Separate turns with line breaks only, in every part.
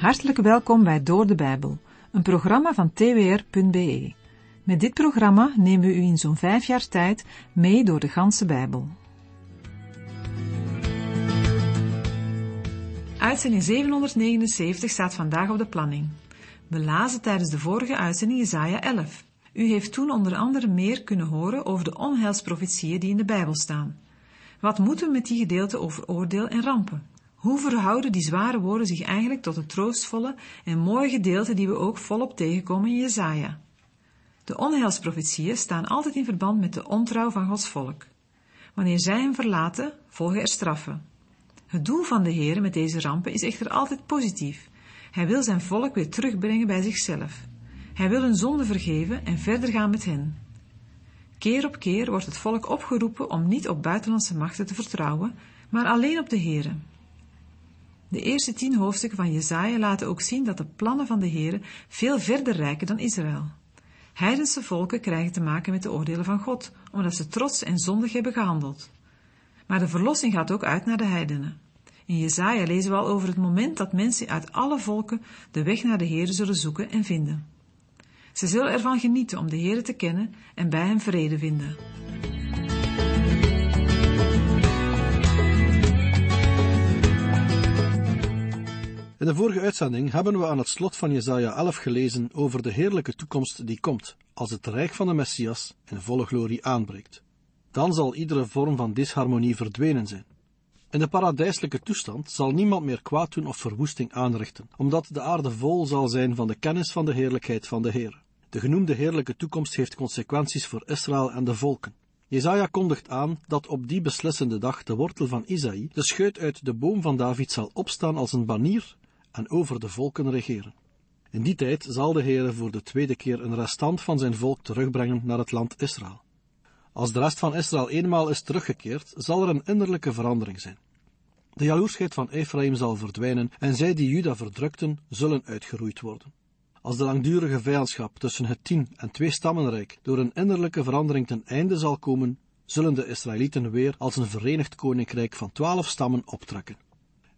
Hartelijk welkom bij Door de Bijbel, een programma van twr.be. Met dit programma nemen we u in zo'n vijf jaar tijd mee door de ganse Bijbel. Uitzending 779 staat vandaag op de planning. We lazen tijdens de vorige uitzending Isaiah 11. U heeft toen onder andere meer kunnen horen over de onheilsprofetieën die in de Bijbel staan. Wat moeten we met die gedeelten over oordeel en rampen? Hoe verhouden die zware woorden zich eigenlijk tot het troostvolle en mooie gedeelte die we ook volop tegenkomen in Jezaja? De onheilsprofetieën staan altijd in verband met de ontrouw van Gods volk. Wanneer zij hem verlaten, volgen er straffen. Het doel van de Heer met deze rampen is echter altijd positief. Hij wil zijn volk weer terugbrengen bij zichzelf. Hij wil hun zonde vergeven en verder gaan met hen. Keer op keer wordt het volk opgeroepen om niet op buitenlandse machten te vertrouwen, maar alleen op de Heren. De eerste tien hoofdstukken van Jezaja laten ook zien dat de plannen van de Heere veel verder reiken dan Israël. Heidense volken krijgen te maken met de oordelen van God, omdat ze trots en zondig hebben gehandeld. Maar de verlossing gaat ook uit naar de heidenen. In Jezaja lezen we al over het moment dat mensen uit alle volken de weg naar de Heere zullen zoeken en vinden. Ze zullen ervan genieten om de Heere te kennen en bij hem vrede vinden.
In de vorige uitzending hebben we aan het slot van Jesaja 11 gelezen over de heerlijke toekomst die komt als het rijk van de Messias in volle glorie aanbreekt. Dan zal iedere vorm van disharmonie verdwenen zijn. In de paradijselijke toestand zal niemand meer kwaad doen of verwoesting aanrichten, omdat de aarde vol zal zijn van de kennis van de heerlijkheid van de Heer. De genoemde heerlijke toekomst heeft consequenties voor Israël en de volken. Jezaja kondigt aan dat op die beslissende dag de wortel van Isaïe, de scheut uit de boom van David, zal opstaan als een banier en over de volken regeren. In die tijd zal de Heere voor de tweede keer een restant van zijn volk terugbrengen naar het land Israël. Als de rest van Israël eenmaal is teruggekeerd, zal er een innerlijke verandering zijn. De jaloersheid van Ephraim zal verdwijnen en zij die Juda verdrukten, zullen uitgeroeid worden. Als de langdurige vijandschap tussen het tien en twee stammenrijk door een innerlijke verandering ten einde zal komen, zullen de Israëlieten weer als een verenigd koninkrijk van twaalf stammen optrekken.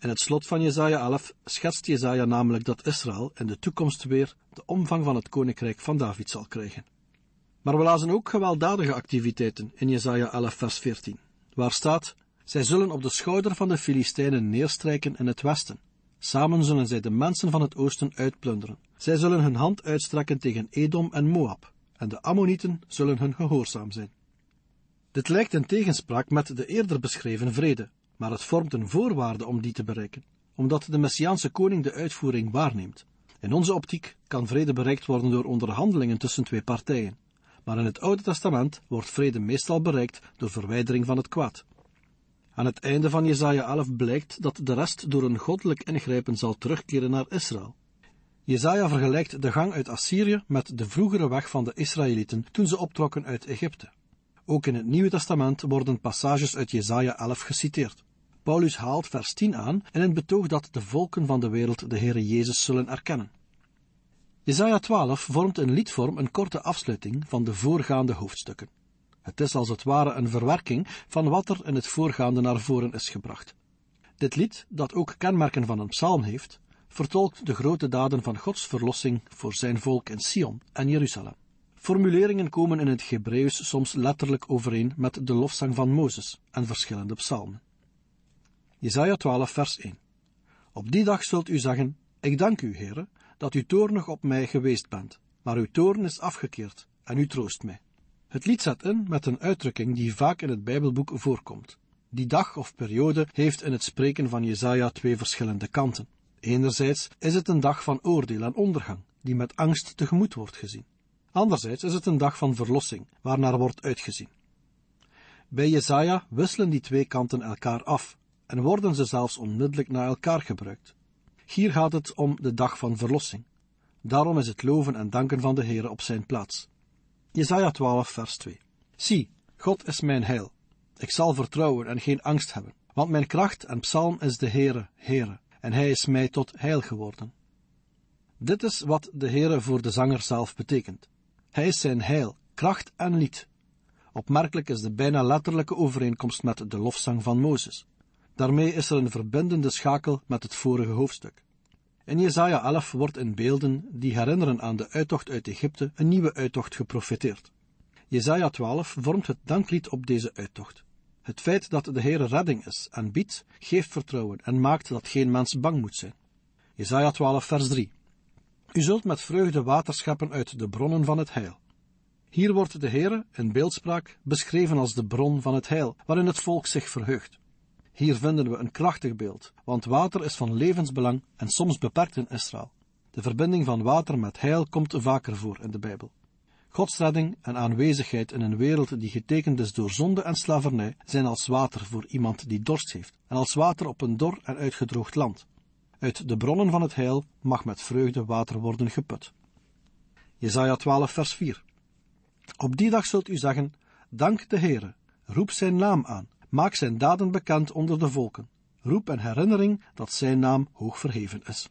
In het slot van Jezaja 11 schetst Jezaja namelijk dat Israël in de toekomst weer de omvang van het koninkrijk van David zal krijgen. Maar we lazen ook gewelddadige activiteiten in Jezaja 11 vers 14, waar staat, zij zullen op de schouder van de Filistijnen neerstrijken in het westen. Samen zullen zij de mensen van het oosten uitplunderen. Zij zullen hun hand uitstrekken tegen Edom en Moab, en de Ammonieten zullen hun gehoorzaam zijn. Dit lijkt in tegenspraak met de eerder beschreven vrede, maar het vormt een voorwaarde om die te bereiken, omdat de Messiaanse koning de uitvoering waarneemt. In onze optiek kan vrede bereikt worden door onderhandelingen tussen twee partijen, maar in het Oude Testament wordt vrede meestal bereikt door verwijdering van het kwaad. Aan het einde van Jesaja 11 blijkt dat de rest door een goddelijk ingrijpen zal terugkeren naar Israël. Jesaja vergelijkt de gang uit Assyrië met de vroegere weg van de Israëlieten toen ze optrokken uit Egypte. Ook in het Nieuwe Testament worden passages uit Jesaja 11 geciteerd. Paulus haalt vers 10 aan en het betoog dat de volken van de wereld de Heere Jezus zullen erkennen. Jesaja 12 vormt in liedvorm een korte afsluiting van de voorgaande hoofdstukken. Het is als het ware een verwerking van wat er in het voorgaande naar voren is gebracht. Dit lied, dat ook kenmerken van een psalm heeft, vertolkt de grote daden van Gods verlossing voor zijn volk in Sion en Jeruzalem. Formuleringen komen in het Hebreeuws soms letterlijk overeen met de lofzang van Mozes en verschillende psalmen. Jesaja 12, vers 1. Op die dag zult u zeggen, ik dank u, Heere, dat u toornig op mij geweest bent, maar uw toorn is afgekeerd en u troost mij. Het lied zet in met een uitdrukking die vaak in het Bijbelboek voorkomt. Die dag of periode heeft in het spreken van Jesaja twee verschillende kanten. Enerzijds is het een dag van oordeel en ondergang, die met angst tegemoet wordt gezien. Anderzijds is het een dag van verlossing, waarnaar wordt uitgezien. Bij Jesaja wisselen die twee kanten elkaar af, en worden ze zelfs onmiddellijk na elkaar gebruikt. Hier gaat het om de dag van verlossing. Daarom is het loven en danken van de Heere op zijn plaats. Jesaja 12, vers 2. Zie, God is mijn heil. Ik zal vertrouwen en geen angst hebben, want mijn kracht en psalm is de Heere, Heere, en hij is mij tot heil geworden. Dit is wat de Heere voor de zanger zelf betekent. Hij is zijn heil, kracht en lied. Opmerkelijk is de bijna letterlijke overeenkomst met de lofzang van Mozes. Daarmee is er een verbindende schakel met het vorige hoofdstuk. In Jesaja 11 wordt in beelden die herinneren aan de uittocht uit Egypte een nieuwe uittocht geprofiteerd. Jesaja 12 vormt het danklied op deze uittocht. Het feit dat de Heer redding is en biedt, geeft vertrouwen en maakt dat geen mens bang moet zijn. Jesaja 12 vers 3 U zult met vreugde waterschappen uit de bronnen van het heil. Hier wordt de Heere in beeldspraak, beschreven als de bron van het heil, waarin het volk zich verheugt. Hier vinden we een krachtig beeld, want water is van levensbelang en soms beperkt in Israël. De verbinding van water met heil komt vaker voor in de Bijbel. Gods redding en aanwezigheid in een wereld die getekend is door zonde en slavernij zijn als water voor iemand die dorst heeft en als water op een dor en uitgedroogd land. Uit de bronnen van het heil mag met vreugde water worden geput. Jesaja 12 vers 4 Op die dag zult u zeggen, dank de Heere, roep zijn naam aan, Maak zijn daden bekend onder de volken. Roep een herinnering dat zijn naam hoog verheven is.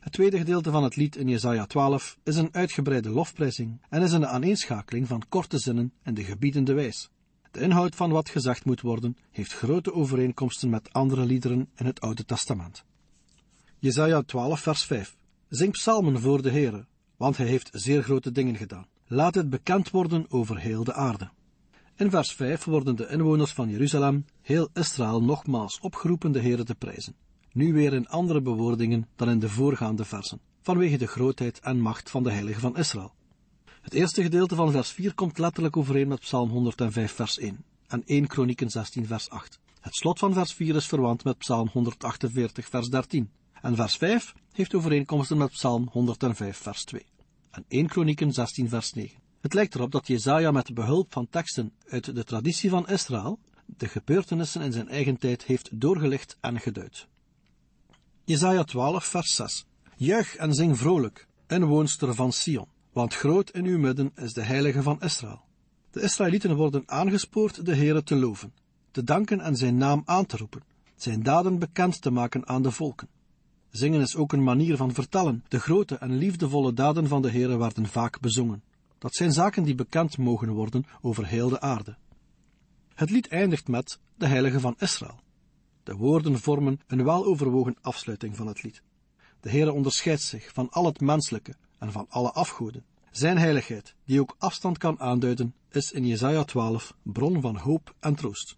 Het tweede gedeelte van het lied in Jesaja 12 is een uitgebreide lofprijzing en is een aaneenschakeling van korte zinnen en de gebiedende wijs. De inhoud van wat gezegd moet worden heeft grote overeenkomsten met andere liederen in het Oude Testament. Jesaja 12 vers 5 Zing psalmen voor de Heere, want hij heeft zeer grote dingen gedaan. Laat het bekend worden over heel de aarde. In vers 5 worden de inwoners van Jeruzalem heel Israël nogmaals opgeroepen de Heere te prijzen, nu weer in andere bewoordingen dan in de voorgaande versen, vanwege de grootheid en macht van de Heilige van Israël. Het eerste gedeelte van vers 4 komt letterlijk overeen met Psalm 105 vers 1 en 1 Kronieken 16 vers 8. Het slot van vers 4 is verwant met Psalm 148 vers 13 en vers 5 heeft overeenkomsten met Psalm 105 vers 2 en 1 Kronieken 16 vers 9. Het lijkt erop dat Jezaja met behulp van teksten uit de traditie van Israël de gebeurtenissen in zijn eigen tijd heeft doorgelicht en geduid. Jezaja 12, vers 6. Juich en zing vrolijk, inwoonster van Sion, want groot in uw midden is de heilige van Israël. De Israëlieten worden aangespoord de Heere te loven, te danken en zijn naam aan te roepen, zijn daden bekend te maken aan de volken. Zingen is ook een manier van vertellen. De grote en liefdevolle daden van de Heere werden vaak bezongen. Dat zijn zaken die bekend mogen worden over heel de aarde. Het lied eindigt met de heilige van Israël. De woorden vormen een weloverwogen afsluiting van het lied. De Heere onderscheidt zich van al het menselijke en van alle afgoden. Zijn heiligheid, die ook afstand kan aanduiden, is in Jesaja 12 bron van hoop en troost.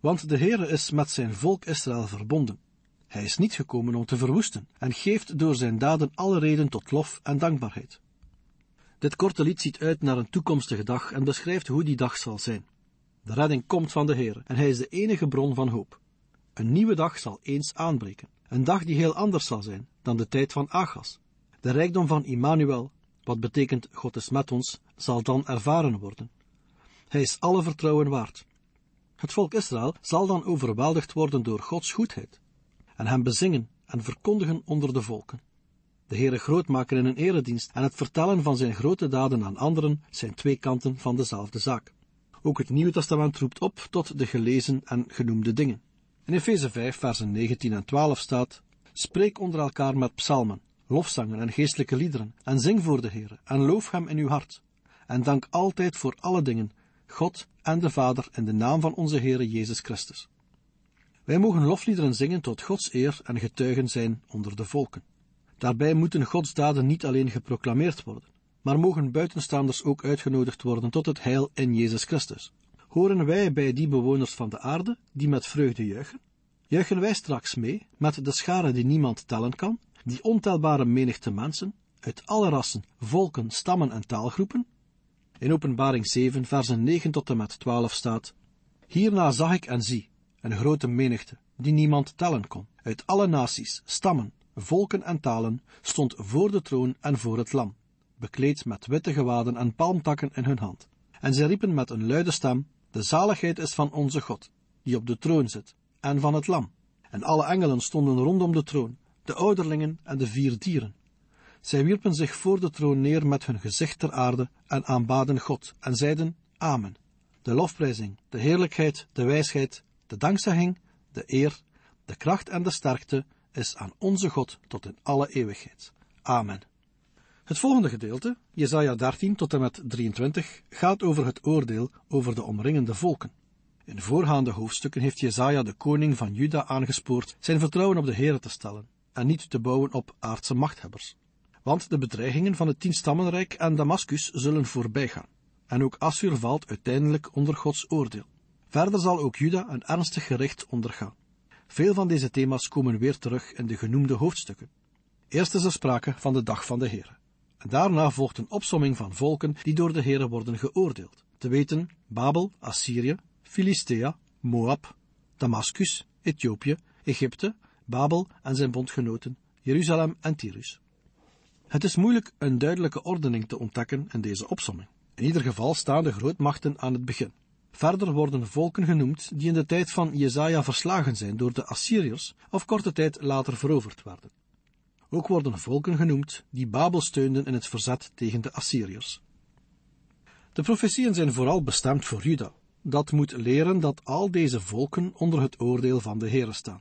Want de Heere is met zijn volk Israël verbonden. Hij is niet gekomen om te verwoesten en geeft door zijn daden alle reden tot lof en dankbaarheid. Dit korte lied ziet uit naar een toekomstige dag en beschrijft hoe die dag zal zijn. De redding komt van de Heer en Hij is de enige bron van hoop. Een nieuwe dag zal eens aanbreken, een dag die heel anders zal zijn dan de tijd van Agas. De rijkdom van Immanuel, wat betekent God is met ons, zal dan ervaren worden. Hij is alle vertrouwen waard. Het volk Israël zal dan overweldigd worden door Gods goedheid en hem bezingen en verkondigen onder de volken de Heere groot maken in een eredienst en het vertellen van zijn grote daden aan anderen zijn twee kanten van dezelfde zaak. Ook het Nieuwe Testament roept op tot de gelezen en genoemde dingen. In Efeze 5, versen 19 en 12 staat: Spreek onder elkaar met psalmen, lofzangen en geestelijke liederen, en zing voor de Heere, en loof hem in uw hart. En dank altijd voor alle dingen, God en de Vader in de naam van onze Heere Jezus Christus. Wij mogen lofliederen zingen tot Gods eer en getuigen zijn onder de volken. Daarbij moeten daden niet alleen geproclameerd worden, maar mogen buitenstaanders ook uitgenodigd worden tot het heil in Jezus Christus. Horen wij bij die bewoners van de aarde die met vreugde juichen? Juichen wij straks mee met de scharen die niemand tellen kan, die ontelbare menigte mensen, uit alle rassen, volken, stammen en taalgroepen? In Openbaring 7, versen 9 tot en met 12 staat: Hierna zag ik en zie een grote menigte die niemand tellen kon, uit alle naties, stammen, volken en talen, stond voor de troon en voor het lam, bekleed met witte gewaden en palmtakken in hun hand. En zij riepen met een luide stem, de zaligheid is van onze God, die op de troon zit, en van het lam. En alle engelen stonden rondom de troon, de ouderlingen en de vier dieren. Zij wierpen zich voor de troon neer met hun gezicht ter aarde en aanbaden God en zeiden Amen. De lofprijzing, de heerlijkheid, de wijsheid, de dankzegging, de eer, de kracht en de sterkte is aan onze God tot in alle eeuwigheid. Amen. Het volgende gedeelte, Jesaja 13 tot en met 23, gaat over het oordeel over de omringende volken. In voorgaande hoofdstukken heeft Jesaja de koning van Juda aangespoord zijn vertrouwen op de Here te stellen en niet te bouwen op aardse machthebbers. Want de bedreigingen van het tienstammenrijk en Damascus zullen voorbijgaan. En ook Assur valt uiteindelijk onder Gods oordeel. Verder zal ook Juda een ernstig gericht ondergaan. Veel van deze thema's komen weer terug in de genoemde hoofdstukken. Eerst is er sprake van de dag van de Heer. Daarna volgt een opsomming van volken die door de Heer worden geoordeeld. Te weten Babel, Assyrië, Filistea, Moab, Damascus, Ethiopië, Egypte, Babel en zijn bondgenoten, Jeruzalem en Tyrus. Het is moeilijk een duidelijke ordening te ontdekken in deze opsomming. In ieder geval staan de grootmachten aan het begin. Verder worden volken genoemd die in de tijd van Jezaja verslagen zijn door de Assyriërs of korte tijd later veroverd werden. Ook worden volken genoemd die Babel steunden in het verzet tegen de Assyriërs. De profetieën zijn vooral bestemd voor Juda. Dat moet leren dat al deze volken onder het oordeel van de Heere staan.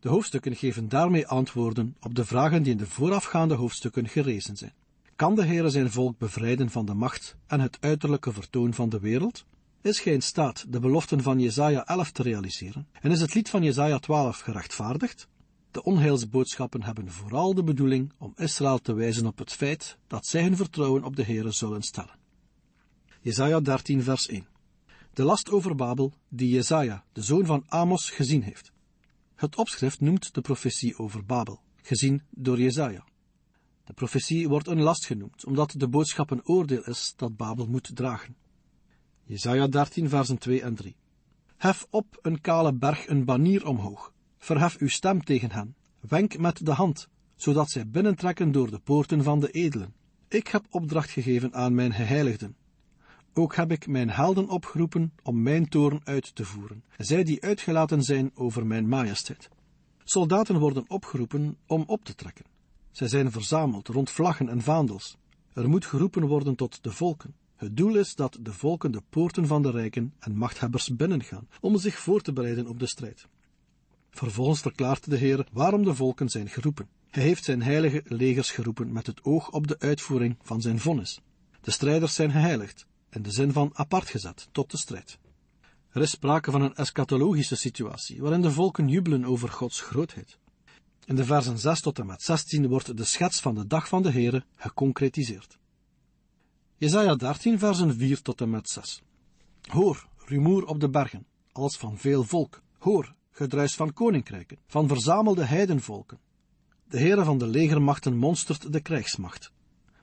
De hoofdstukken geven daarmee antwoorden op de vragen die in de voorafgaande hoofdstukken gerezen zijn. Kan de Heere zijn volk bevrijden van de macht en het uiterlijke vertoon van de wereld? is gij in staat de beloften van Jesaja 11 te realiseren? En is het lied van Jesaja 12 gerechtvaardigd? De onheilsboodschappen hebben vooral de bedoeling om Israël te wijzen op het feit dat zij hun vertrouwen op de Heere zullen stellen. Jesaja 13 vers 1 De last over Babel die Jesaja, de zoon van Amos, gezien heeft. Het opschrift noemt de profetie over Babel, gezien door Jesaja. De profetie wordt een last genoemd, omdat de boodschap een oordeel is dat Babel moet dragen. Jezaja 13, versen 2 en 3. Hef op een kale berg een banier omhoog. Verhef uw stem tegen hen. Wenk met de hand, zodat zij binnentrekken door de poorten van de edelen. Ik heb opdracht gegeven aan mijn geheiligden. Ook heb ik mijn helden opgeroepen om mijn toorn uit te voeren, zij die uitgelaten zijn over mijn majesteit. Soldaten worden opgeroepen om op te trekken. Zij zijn verzameld rond vlaggen en vaandels. Er moet geroepen worden tot de volken. Het doel is dat de volken de poorten van de rijken en machthebbers binnengaan, om zich voor te bereiden op de strijd. Vervolgens verklaart de Heer waarom de volken zijn geroepen. Hij heeft zijn heilige legers geroepen met het oog op de uitvoering van zijn vonnis. De strijders zijn geheiligd, in de zin van apart gezet, tot de strijd. Er is sprake van een eschatologische situatie, waarin de volken jubelen over Gods grootheid. In de versen 6 tot en met 16 wordt de schets van de dag van de Heere geconcretiseerd. Jezaja 13, versen 4 tot en met 6. Hoor, rumoer op de bergen, als van veel volk. Hoor, gedruis van koninkrijken, van verzamelde heidenvolken. De heren van de legermachten monstert de krijgsmacht.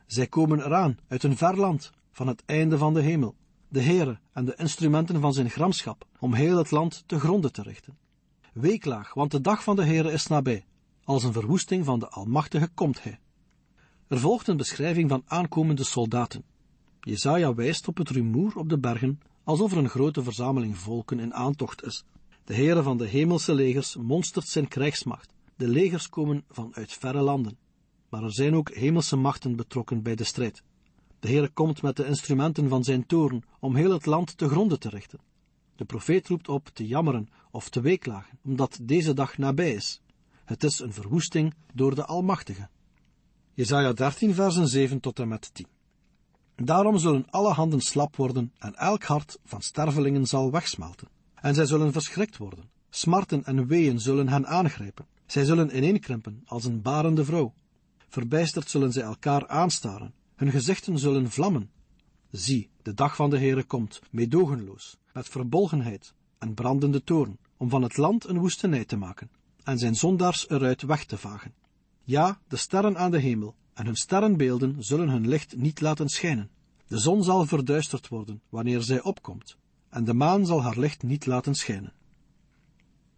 Zij komen eraan, uit een ver land, van het einde van de hemel. De heren en de instrumenten van zijn gramschap, om heel het land te gronden te richten. Weeklaag, want de dag van de heren is nabij. Als een verwoesting van de Almachtige komt hij. Er volgt een beschrijving van aankomende soldaten, Jesaja wijst op het rumoer op de bergen, alsof er een grote verzameling volken in aantocht is. De heren van de hemelse legers monstert zijn krijgsmacht. De legers komen vanuit verre landen. Maar er zijn ook hemelse machten betrokken bij de strijd. De Heer komt met de instrumenten van zijn toren om heel het land te gronden te richten. De profeet roept op te jammeren of te weeklagen, omdat deze dag nabij is. Het is een verwoesting door de Almachtige. Jesaja 13, versen 7 tot en met 10. Daarom zullen alle handen slap worden en elk hart van stervelingen zal wegsmelten. En zij zullen verschrikt worden. Smarten en weeën zullen hen aangrijpen. Zij zullen ineenkrimpen als een barende vrouw. Verbijsterd zullen zij elkaar aanstaren. Hun gezichten zullen vlammen. Zie, de dag van de Heere komt, meedogenloos, met verbolgenheid en brandende toorn, om van het land een woestenij te maken en zijn zondaars eruit weg te vagen. Ja, de sterren aan de hemel en hun sterrenbeelden zullen hun licht niet laten schijnen. De zon zal verduisterd worden wanneer zij opkomt, en de maan zal haar licht niet laten schijnen.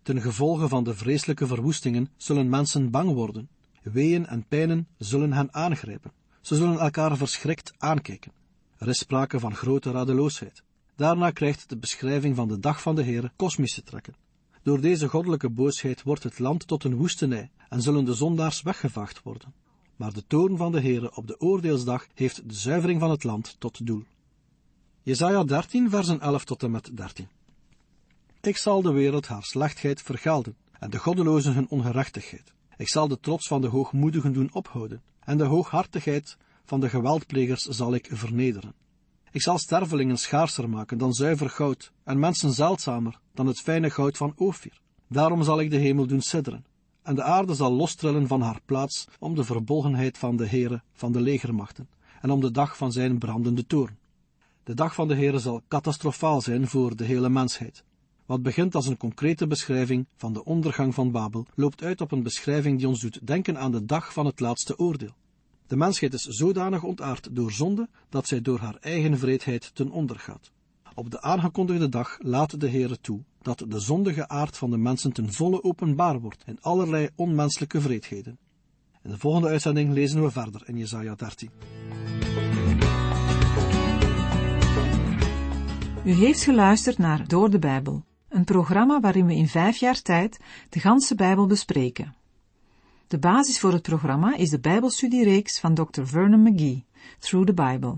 Ten gevolge van de vreselijke verwoestingen zullen mensen bang worden, weeën en pijnen zullen hen aangrijpen, ze zullen elkaar verschrikt aankijken. Er is sprake van grote radeloosheid. Daarna krijgt de beschrijving van de dag van de Heer kosmische trekken. Door deze goddelijke boosheid wordt het land tot een woestenij en zullen de zondaars weggevaagd worden maar de toorn van de Heere op de oordeelsdag heeft de zuivering van het land tot doel. Jesaja 13, versen 11 tot en met 13. Ik zal de wereld haar slechtheid vergelden, en de goddelozen hun ongerechtigheid. Ik zal de trots van de hoogmoedigen doen ophouden, en de hooghartigheid van de geweldplegers zal ik vernederen. Ik zal stervelingen schaarser maken dan zuiver goud, en mensen zeldzamer dan het fijne goud van Ophir. Daarom zal ik de hemel doen sidderen, en de aarde zal lostrillen van haar plaats om de verbolgenheid van de Heere van de legermachten en om de dag van zijn brandende toorn. De dag van de Heere zal catastrofaal zijn voor de hele mensheid. Wat begint als een concrete beschrijving van de ondergang van Babel, loopt uit op een beschrijving die ons doet denken aan de dag van het laatste oordeel. De mensheid is zodanig ontaard door zonde dat zij door haar eigen vreedheid ten onder gaat. Op de aangekondigde dag laat de Heere toe dat de zondige aard van de mensen ten volle openbaar wordt in allerlei onmenselijke vreedheden. In de volgende uitzending lezen we verder in Jesaja 13.
U heeft geluisterd naar Door de Bijbel, een programma waarin we in vijf jaar tijd de ganse Bijbel bespreken. De basis voor het programma is de Bijbelstudiereeks van Dr. Vernon McGee, Through the Bible.